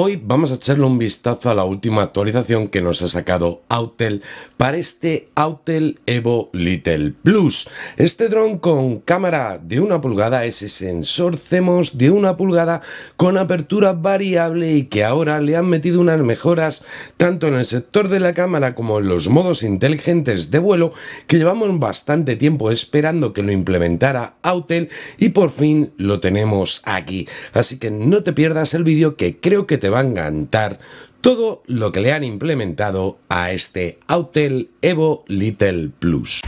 Hoy vamos a echarle un vistazo a la última actualización que nos ha sacado Autel para este Autel Evo Little Plus. Este dron con cámara de una pulgada, ese sensor CMOS de una pulgada con apertura variable y que ahora le han metido unas mejoras tanto en el sector de la cámara como en los modos inteligentes de vuelo que llevamos bastante tiempo esperando que lo implementara Autel y por fin lo tenemos aquí. Así que no te pierdas el vídeo que creo que te Van a encantar todo lo que le han implementado a este Autel Evo Little Plus.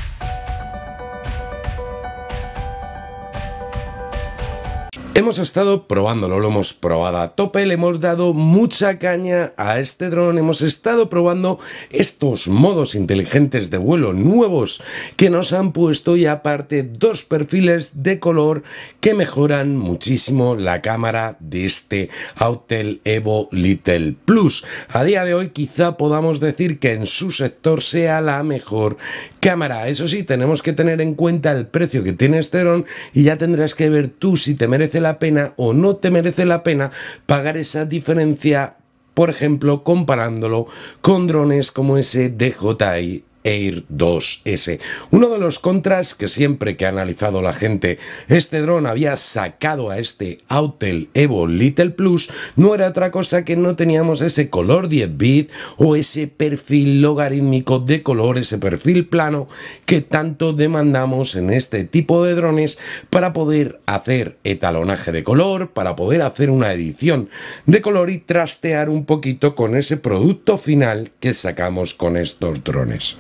Hemos estado probándolo, lo hemos probado a tope, le hemos dado mucha caña a este dron, hemos estado probando estos modos inteligentes de vuelo nuevos que nos han puesto y aparte dos perfiles de color que mejoran muchísimo la cámara de este Autel Evo Little Plus. A día de hoy quizá podamos decir que en su sector sea la mejor cámara. Eso sí, tenemos que tener en cuenta el precio que tiene este dron y ya tendrás que ver tú si te merece la pena o no te merece la pena pagar esa diferencia por ejemplo, comparándolo con drones como ese DJI Air 2S. Uno de los contras que siempre que ha analizado la gente, este dron había sacado a este Autel Evo Little Plus, no era otra cosa que no teníamos ese color 10 bits o ese perfil logarítmico de color, ese perfil plano que tanto demandamos en este tipo de drones para poder hacer etalonaje de color, para poder hacer una edición de color y trastear un poquito con ese producto final que sacamos con estos drones.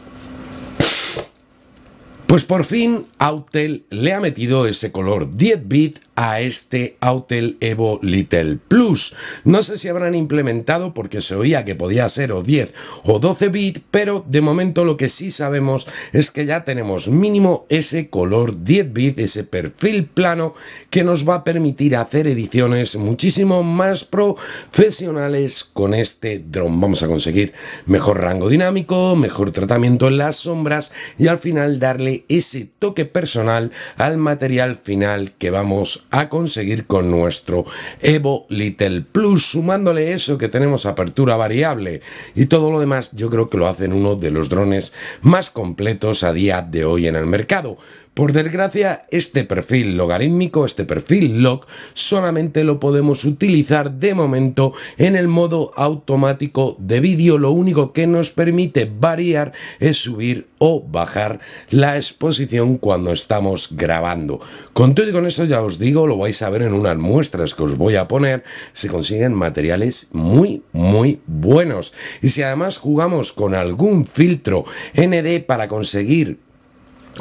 Pues por fin Autel le ha metido ese color 10 bit a este Autel Evo Little Plus. No sé si habrán implementado porque se oía que podía ser o 10 o 12 bits, pero de momento lo que sí sabemos es que ya tenemos mínimo ese color 10 bits, ese perfil plano que nos va a permitir hacer ediciones muchísimo más profesionales con este drone Vamos a conseguir mejor rango dinámico, mejor tratamiento en las sombras y al final darle ese toque personal al material final que vamos a a conseguir con nuestro Evo Little Plus, sumándole eso que tenemos apertura variable y todo lo demás, yo creo que lo hacen uno de los drones más completos a día de hoy en el mercado. Por desgracia, este perfil logarítmico, este perfil log, solamente lo podemos utilizar de momento en el modo automático de vídeo. Lo único que nos permite variar es subir o bajar la exposición cuando estamos grabando. Con todo y con eso ya os digo, lo vais a ver en unas muestras que os voy a poner, se consiguen materiales muy, muy buenos. Y si además jugamos con algún filtro ND para conseguir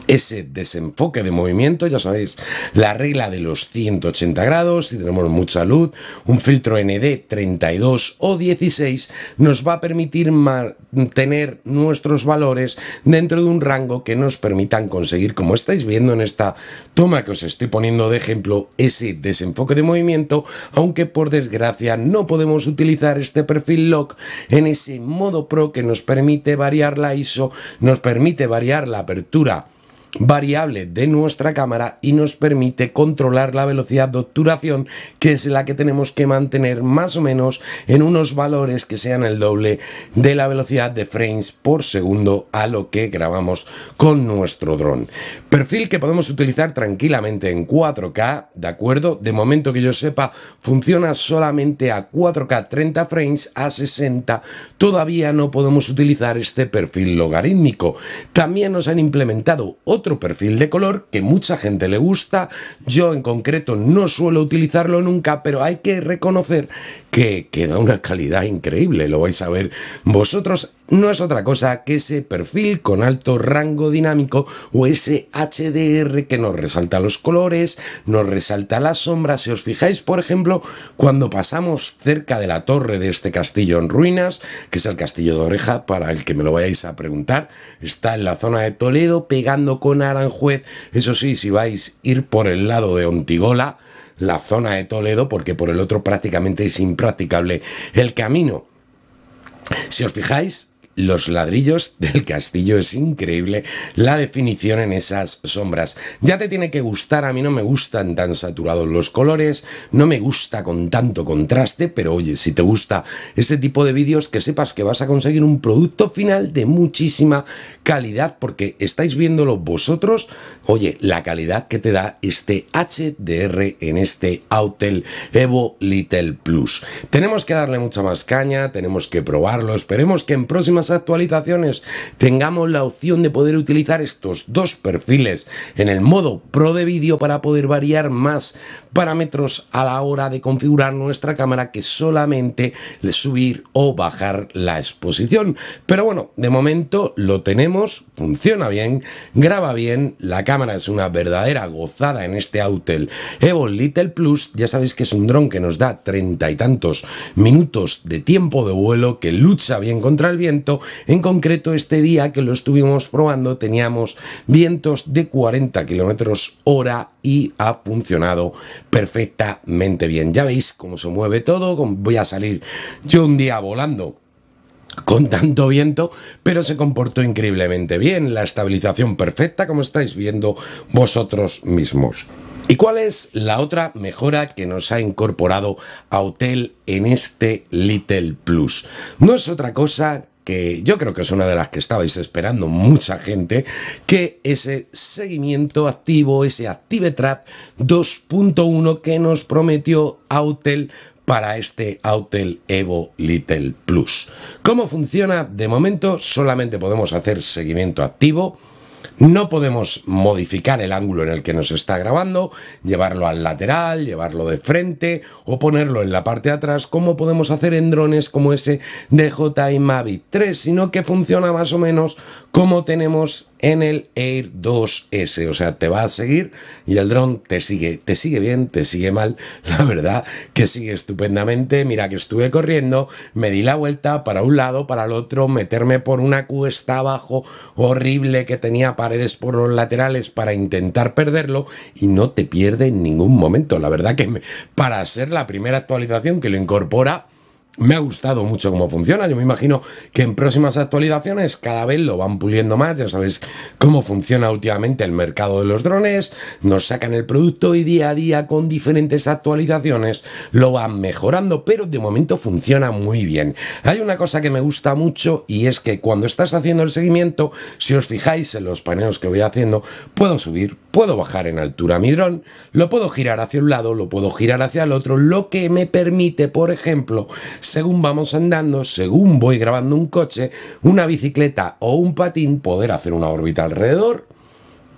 ese desenfoque de movimiento, ya sabéis, la regla de los 180 grados, si tenemos mucha luz, un filtro ND 32 o 16 nos va a permitir mantener nuestros valores dentro de un rango que nos permitan conseguir, como estáis viendo en esta toma que os estoy poniendo de ejemplo, ese desenfoque de movimiento, aunque por desgracia no podemos utilizar este perfil lock en ese modo pro que nos permite variar la ISO, nos permite variar la apertura variable de nuestra cámara y nos permite controlar la velocidad de obturación que es la que tenemos que mantener más o menos en unos valores que sean el doble de la velocidad de frames por segundo a lo que grabamos con nuestro dron. Perfil que podemos utilizar tranquilamente en 4K, ¿de acuerdo? De momento que yo sepa funciona solamente a 4K 30 frames a 60 todavía no podemos utilizar este perfil logarítmico. También nos han implementado otro perfil de color que mucha gente le gusta. Yo en concreto no suelo utilizarlo nunca, pero hay que reconocer que, queda una calidad increíble, lo vais a ver vosotros. No es otra cosa que ese perfil con alto rango dinámico o ese HDR que nos resalta los colores, nos resalta las sombras. Si os fijáis, por ejemplo, cuando pasamos cerca de la torre de este castillo en ruinas, que es el castillo de Oreja, para el que me lo vayáis a preguntar, está en la zona de Toledo pegando con Aranjuez. Eso sí, si vais a ir por el lado de Ontigola, la zona de Toledo, porque por el otro prácticamente es impracticable el camino. Si os fijáis, los ladrillos del castillo. Es increíble la definición en esas sombras. Ya te tiene que gustar, a mí no me gustan tan saturados los colores, no me gusta con tanto contraste, pero oye, si te gusta ese tipo de vídeos, que sepas que vas a conseguir un producto final de muchísima calidad, porque estáis viéndolo vosotros, oye, la calidad que te da este HDR en este hotel Evo Little Plus. Tenemos que darle mucha más caña, tenemos que probarlo, esperemos que en próximas actualizaciones tengamos la opción de poder utilizar estos dos perfiles en el modo Pro de vídeo para poder variar más parámetros a la hora de configurar nuestra cámara que solamente subir o bajar la exposición. Pero bueno, de momento lo tenemos, funciona bien, graba bien, la cámara es una verdadera gozada en este Autel Evo Little Plus, ya sabéis que es un dron que nos da treinta y tantos minutos de tiempo de vuelo, que lucha bien contra el viento en concreto, este día que lo estuvimos probando teníamos vientos de 40 kilómetros hora y ha funcionado perfectamente bien. Ya veis cómo se mueve todo. Voy a salir yo un día volando con tanto viento, pero se comportó increíblemente bien, la estabilización perfecta como estáis viendo vosotros mismos. ¿Y cuál es la otra mejora que nos ha incorporado a Hotel en este Little Plus? No es otra cosa que yo creo que es una de las que estabais esperando mucha gente, que ese seguimiento activo, ese ActiveTrack 2.1 que nos prometió Autel para este Autel Evo Little Plus. ¿Cómo funciona? De momento solamente podemos hacer seguimiento activo no podemos modificar el ángulo en el que nos está grabando, llevarlo al lateral, llevarlo de frente o ponerlo en la parte de atrás, como podemos hacer en drones como ese DJI Mavic 3, sino que funciona más o menos como tenemos en el Air 2S. O sea, te va a seguir y el dron te sigue, te sigue bien, te sigue mal. La verdad que sigue estupendamente. Mira que estuve corriendo, me di la vuelta para un lado, para el otro, meterme por una cuesta abajo horrible que tenía paredes por los laterales para intentar perderlo y no te pierde en ningún momento. La verdad que para ser la primera actualización que lo incorpora, me ha gustado mucho cómo funciona. Yo me imagino que en próximas actualizaciones cada vez lo van puliendo más. Ya sabéis cómo funciona últimamente el mercado de los drones. Nos sacan el producto y día a día con diferentes actualizaciones lo van mejorando, pero de momento funciona muy bien. Hay una cosa que me gusta mucho y es que cuando estás haciendo el seguimiento, si os fijáis en los paneos que voy haciendo, puedo subir, puedo bajar en altura mi dron, lo puedo girar hacia un lado, lo puedo girar hacia el otro, lo que me permite, por ejemplo, según vamos andando, según voy grabando un coche, una bicicleta o un patín, poder hacer una órbita alrededor.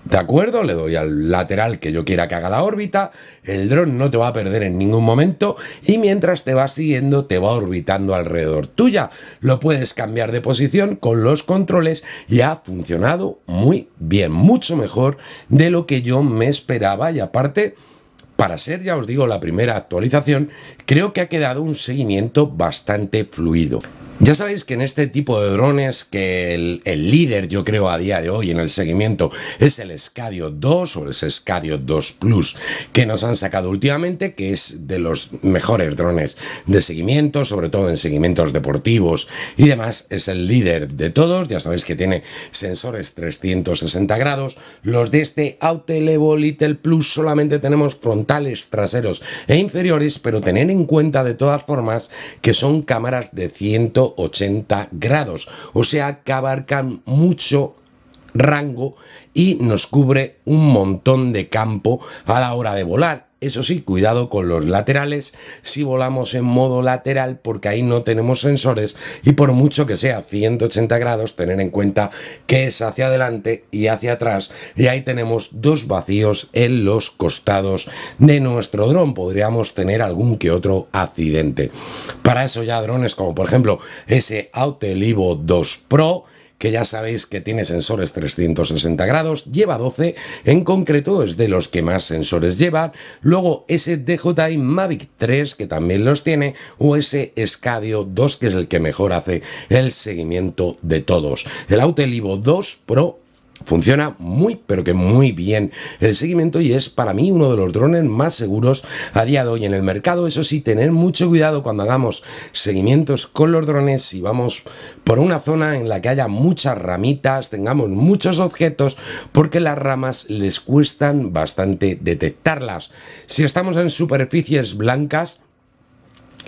¿De acuerdo? Le doy al lateral que yo quiera que haga la órbita, el dron no te va a perder en ningún momento y mientras te va siguiendo te va orbitando alrededor tuya. Lo puedes cambiar de posición con los controles y ha funcionado muy bien, mucho mejor de lo que yo me esperaba y aparte para ser, ya os digo, la primera actualización, creo que ha quedado un seguimiento bastante fluido. Ya sabéis que en este tipo de drones, que el, líder, yo creo, a día de hoy en el seguimiento es el Scadio 2 o el Scadio 2 Plus, que nos han sacado últimamente, que es de los mejores drones de seguimiento, sobre todo en seguimientos deportivos y demás. Es el líder de todos. Ya sabéis que tiene sensores 360 grados. Los de este Autelevo Little Plus solamente tenemos frontales, traseros e inferiores, pero tener en cuenta de todas formas que son cámaras de 100 80 grados. O sea que abarcan mucho rango y nos cubre un montón de campo a la hora de volar. Eso sí, cuidado con los laterales si volamos en modo lateral porque ahí no tenemos sensores y por mucho que sea 180 grados, tener en cuenta que es hacia adelante y hacia atrás y ahí tenemos dos vacíos en los costados de nuestro dron. Podríamos tener algún que otro accidente. Para eso ya drones como por ejemplo ese Autelivo 2 Pro que ya sabéis que tiene sensores 360 grados, lleva 12, en concreto es de los que más sensores lleva, luego ese DJI Mavic 3 que también los tiene, o ese Scadio 2 que es el que mejor hace el seguimiento de todos. El Autelivo 2 Pro Funciona muy, pero que muy bien el seguimiento y es para mí uno de los drones más seguros a día de hoy en el mercado. Eso sí, tener mucho cuidado cuando hagamos seguimientos con los drones si vamos por una zona en la que haya muchas ramitas, tengamos muchos objetos, porque las ramas les cuestan bastante detectarlas. Si estamos en superficies blancas,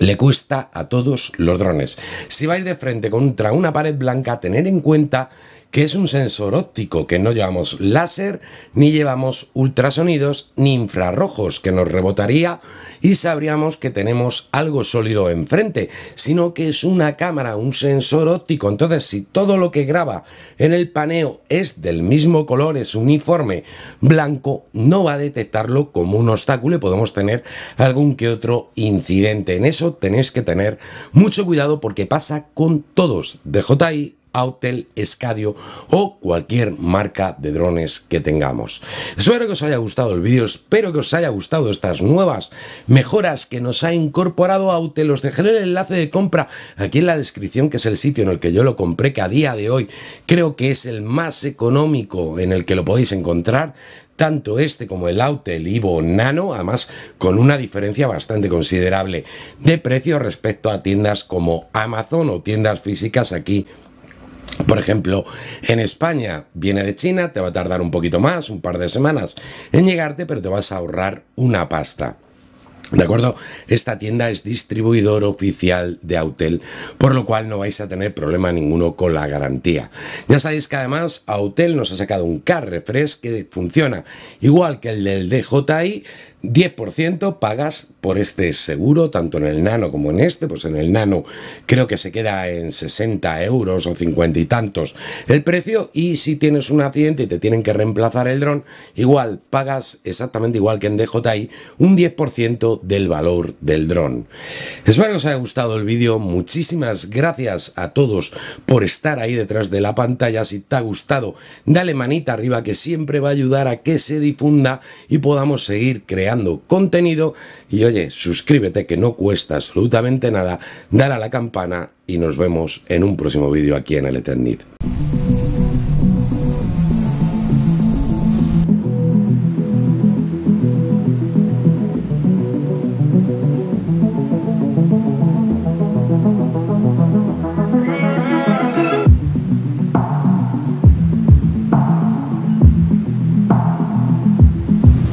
le cuesta a todos los drones. Si vais de frente contra una pared blanca, tener en cuenta que es un sensor óptico, que no llevamos láser, ni llevamos ultrasonidos, ni infrarrojos, que nos rebotaría y sabríamos que tenemos algo sólido enfrente, sino que es una cámara, un sensor óptico. Entonces, si todo lo que graba en el paneo es del mismo color, es uniforme, blanco, no va a detectarlo como un obstáculo y podemos tener algún que otro incidente. En eso tenéis que tener mucho cuidado porque pasa con todos. DJI Autel, Escadio o cualquier marca de drones que tengamos. Espero que os haya gustado el vídeo, espero que os haya gustado estas nuevas mejoras que nos ha incorporado Autel. Os dejaré el enlace de compra aquí en la descripción, que es el sitio en el que yo lo compré, que a día de hoy creo que es el más económico en el que lo podéis encontrar tanto este como el Autel Ivo Nano, además con una diferencia bastante considerable de precio respecto a tiendas como Amazon o tiendas físicas aquí por ejemplo, en España viene de China, te va a tardar un poquito más, un par de semanas en llegarte, pero te vas a ahorrar una pasta. ¿De acuerdo? Esta tienda es distribuidor oficial de Autel, por lo cual no vais a tener problema ninguno con la garantía. Ya sabéis que además Autel nos ha sacado un car refresh que funciona igual que el del DJI, 10% pagas por este seguro, tanto en el nano como en este. Pues en el nano creo que se queda en 60 euros o 50 y tantos el precio. Y si tienes un accidente y te tienen que reemplazar el dron, igual pagas exactamente igual que en DJI, un 10% del valor del dron. Espero que os haya gustado el vídeo. Muchísimas gracias a todos por estar ahí detrás de la pantalla. Si te ha gustado, dale manita arriba que siempre va a ayudar a que se difunda y podamos seguir creando contenido y oye, suscríbete que no cuesta absolutamente nada, dale a la campana y nos vemos en un próximo vídeo aquí en el Eternit.